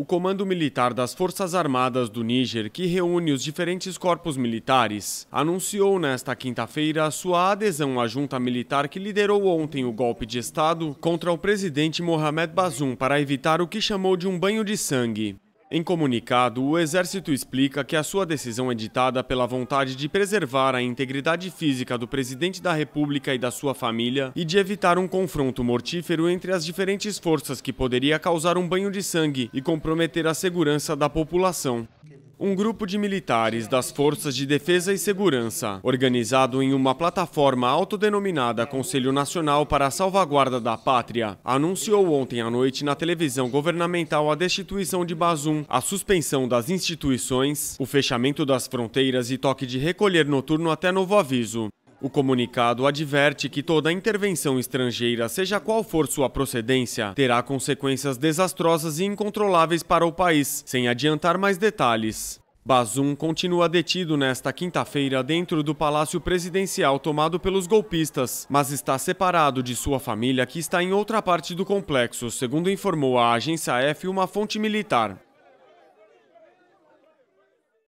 O Comando Militar das Forças Armadas do Níger, que reúne os diferentes corpos militares, anunciou nesta quinta-feira sua adesão à junta militar que liderou ontem o golpe de Estado contra o presidente Mohamed Bazoum para evitar o que chamou de um banho de sangue. Em comunicado, o Exército explica que a sua decisão é ditada pela vontade de preservar a integridade física do presidente da República e da sua família e de evitar um confronto mortífero entre as diferentes forças que poderia causar um banho de sangue e comprometer a segurança da população. Um grupo de militares das Forças de Defesa e Segurança, organizado em uma plataforma autodenominada Conselho Nacional para a Salvaguarda da Pátria, anunciou ontem à noite na televisão governamental a destituição de Bazum, a suspensão das instituições, o fechamento das fronteiras e toque de recolher noturno até novo aviso. O comunicado adverte que toda intervenção estrangeira, seja qual for sua procedência, terá consequências desastrosas e incontroláveis para o país, sem adiantar mais detalhes. Bazum continua detido nesta quinta-feira dentro do palácio presidencial tomado pelos golpistas, mas está separado de sua família que está em outra parte do complexo, segundo informou a agência F uma fonte militar.